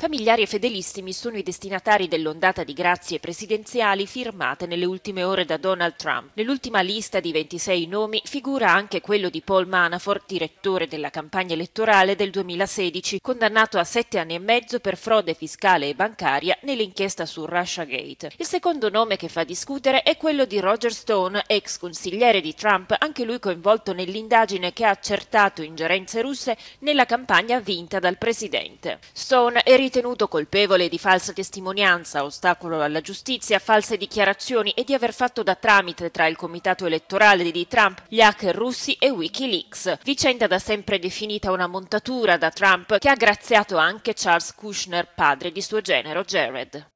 Familiari e fedelissimi sono i destinatari dell'ondata di grazie presidenziali firmate nelle ultime ore da Donald Trump. Nell'ultima lista di 26 nomi figura anche quello di Paul Manafort, direttore della campagna elettorale del 2016, condannato a sette anni e mezzo per frode fiscale e bancaria nell'inchiesta su Russiagate. Il secondo nome che fa discutere è quello di Roger Stone, ex consigliere di Trump, anche lui coinvolto nell'indagine che ha accertato ingerenze russe nella campagna vinta dal presidente. Stone è ritenuto colpevole di falsa testimonianza, ostacolo alla giustizia, false dichiarazioni e di aver fatto da tramite tra il comitato elettorale di Trump, gli hacker russi e Wikileaks, vicenda da sempre definita una montatura da Trump che ha graziato anche Charles Kushner, padre di suo genero Jared.